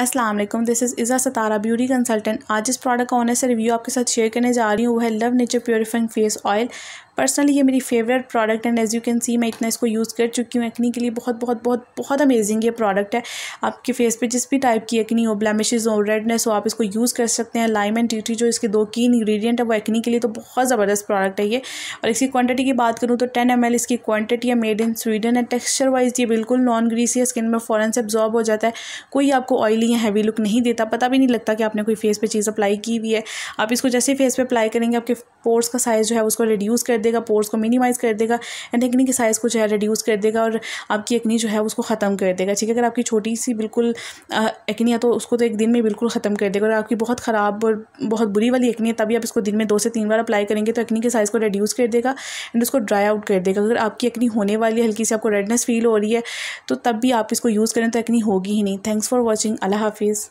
अस्सलाम वालेकुम this is Iza Satara beauty consultant आज इस प्रोडक्ट का ऑनर से रिव्यू आपके साथ शेयर करने जा रही हूँ वो है love nature purifying face oil personally ये मेरी favourite product and as you can see मैं इतना इसको यूज़ कर चुकी हूँ एक्नी के लिए बहुत बहुत बहुत बहुत अमेजिंग ये प्रोडक्ट है आपके फेस पे जिस भी टाइप की एक्नी हो ब्लैमिशेज हो रेडनेस हो आप इसको यूज़ कर सकते हैं लाइम एंड ड्यूटी जो इसके दो की इंग्रेडिएंट है वो एक्नी के लिए तो बहुत ज़बरदस्त प्रोडक्ट है ये और इसकी क्वान्टिटी की बात करूँ तो टेन एम इसकी क्वान्टिटी है मेड इन स्वीडन है टेक्स्चर वाइज ये बिल्कुल नॉन ग्रीसी है स्किन में फ़ौरन से एब्जॉर्ब हो जाता है कोई आपको ऑयली या हैवी लुक नहीं देता पता भी नहीं लगता कि आपने कोई फेस पे चीज़ अप्लाई की हुई है आप इसको जैसे फेस पे अप्लाई करेंगे आपके पोर्स का साइज़ जो है उसको रिड्यूस कर देगा पोर्स को मिनिमाइज़ कर देगा एंड एक्नी के साइज़ को जो है रिड्यूस कर देगा और आपकी एक्नी जो है उसको ख़त्म कर देगा ठीक है अगर आपकी छोटी सी बिल्कुल एक्नी है तो उसको तो एक दिन में बिल्कुल ख़त्म कर देगा और आपकी बहुत ख़राब और बहुत बुरी वाली एक्नी है तभी आप इसको दिन में दो से तीन बार अप्लाई करेंगे तो एक्नी के साइज़ को रिड्यूस कर देगा एंड उसको ड्राई आउट कर देगा अगर आपकी एक्नी होने वाली है हल्की सी आपको रेडनेस फील हो रही है तो तब भी आप इसको यूज़ करें तो एक्नी होगी ही नहीं थैंक्स फॉर वॉचिंग अल्लाह हाफिज़